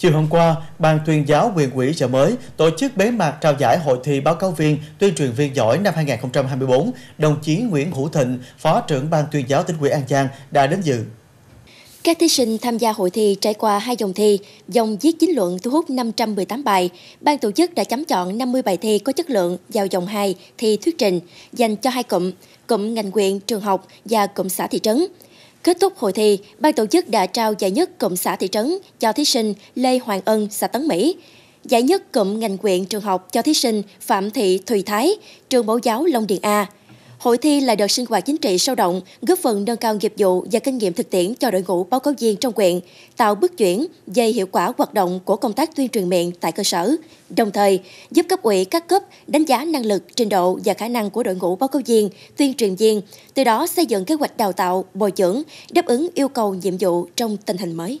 Chiều hôm qua, Ban tuyên giáo huyện ủy chợ mới tổ chức bế mạc trao giải hội thi báo cáo viên tuyên truyền viên giỏi năm 2024. Đồng chí Nguyễn Hữu Thịnh, Phó trưởng Ban tuyên giáo tỉnh ủy An Giang đã đến dự. Các thí sinh tham gia hội thi trải qua hai dòng thi, dòng viết chính luận thu hút 518 bài. Ban tổ chức đã chấm chọn 50 bài thi có chất lượng vào dòng 2 thi thuyết trình dành cho hai cụm, cụm ngành quyện, trường học và cụm xã thị trấn. Kết thúc hội thi, ban tổ chức đã trao giải nhất cụm xã thị trấn cho thí sinh Lê Hoàng Ân, xã Tấn Mỹ, giải nhất cụm ngành quyện trường học cho thí sinh Phạm Thị Thùy Thái, trường mẫu giáo Long Điền A, Hội thi là đợt sinh hoạt chính trị sâu động, góp phần nâng cao nghiệp vụ và kinh nghiệm thực tiễn cho đội ngũ báo cáo viên trong quyện, tạo bước chuyển về hiệu quả hoạt động của công tác tuyên truyền miệng tại cơ sở, đồng thời giúp cấp ủy các cấp đánh giá năng lực, trình độ và khả năng của đội ngũ báo cáo viên, tuyên truyền viên, từ đó xây dựng kế hoạch đào tạo, bồi dưỡng, đáp ứng yêu cầu nhiệm vụ trong tình hình mới.